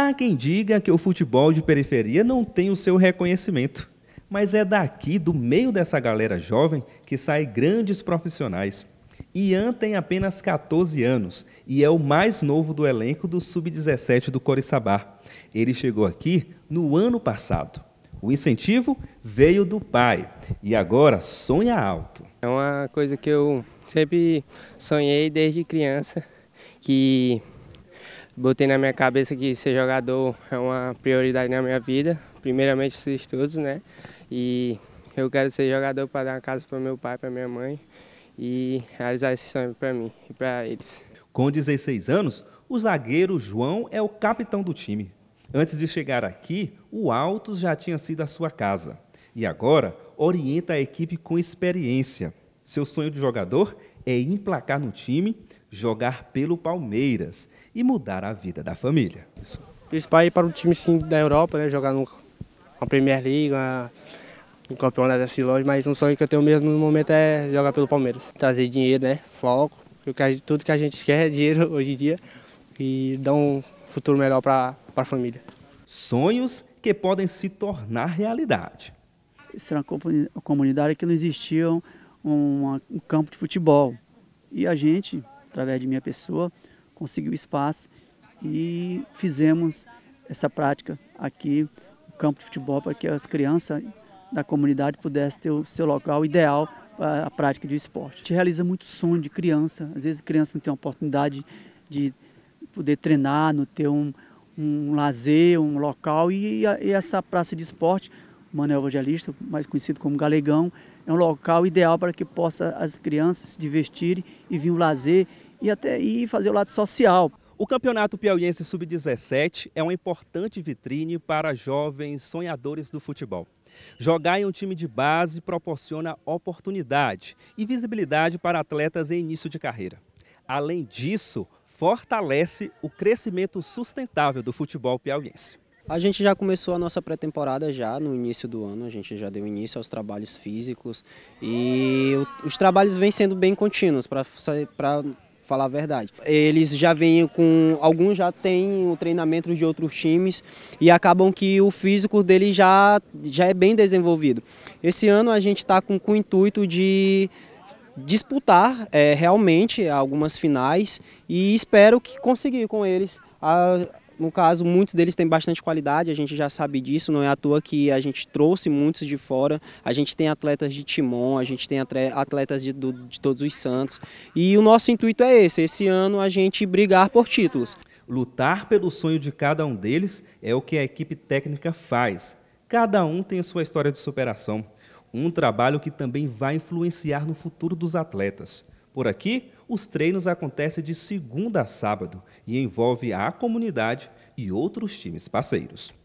Há quem diga que o futebol de periferia não tem o seu reconhecimento, mas é daqui, do meio dessa galera jovem, que saem grandes profissionais. Ian tem apenas 14 anos e é o mais novo do elenco do Sub-17 do Coriçabá. Ele chegou aqui no ano passado. O incentivo veio do pai e agora sonha alto. É uma coisa que eu sempre sonhei desde criança, que botei na minha cabeça que ser jogador é uma prioridade na minha vida, primeiramente os estudos, né? E eu quero ser jogador para dar uma casa para meu pai, para minha mãe e realizar esse sonho para mim e para eles. Com 16 anos, o zagueiro João é o capitão do time. Antes de chegar aqui, o Altos já tinha sido a sua casa. E agora orienta a equipe com experiência. Seu sonho de jogador é emplacar no time, jogar pelo Palmeiras e mudar a vida da família. Principalmente Principal é para um time sim, da Europa, né? jogar numa Premier League, uma, um campeonato assim longe, mas um sonho que eu tenho mesmo no momento é jogar pelo Palmeiras. Trazer dinheiro, né? foco, tudo que a gente quer é dinheiro hoje em dia e dar um futuro melhor para a família. Sonhos que podem se tornar realidade. Isso era uma comunidade que não existia um, um campo de futebol. E a gente, através de minha pessoa, conseguiu espaço e fizemos essa prática aqui no campo de futebol para que as crianças da comunidade pudessem ter o seu local ideal para a prática de esporte. A gente realiza muito sonho de criança, às vezes a criança não tem a oportunidade de poder treinar, não ter um, um lazer, um local e, e essa praça de esporte Manuel Evangelista, mais conhecido como Galegão, é um local ideal para que possa as crianças se divertirem e vir o lazer e até ir fazer o lado social. O Campeonato Piauiense Sub-17 é uma importante vitrine para jovens sonhadores do futebol. Jogar em um time de base proporciona oportunidade e visibilidade para atletas em início de carreira. Além disso, fortalece o crescimento sustentável do futebol piauiense. A gente já começou a nossa pré-temporada já no início do ano, a gente já deu início aos trabalhos físicos e os trabalhos vêm sendo bem contínuos, para falar a verdade. Eles já vêm com. Alguns já têm o treinamento de outros times e acabam que o físico dele já, já é bem desenvolvido. Esse ano a gente está com, com o intuito de disputar é, realmente algumas finais e espero que conseguir com eles a, no caso, muitos deles têm bastante qualidade, a gente já sabe disso, não é à toa que a gente trouxe muitos de fora. A gente tem atletas de Timon, a gente tem atletas de, de todos os santos. E o nosso intuito é esse, esse ano a gente brigar por títulos. Lutar pelo sonho de cada um deles é o que a equipe técnica faz. Cada um tem a sua história de superação, um trabalho que também vai influenciar no futuro dos atletas. Por aqui, os treinos acontecem de segunda a sábado e envolve a comunidade e outros times parceiros.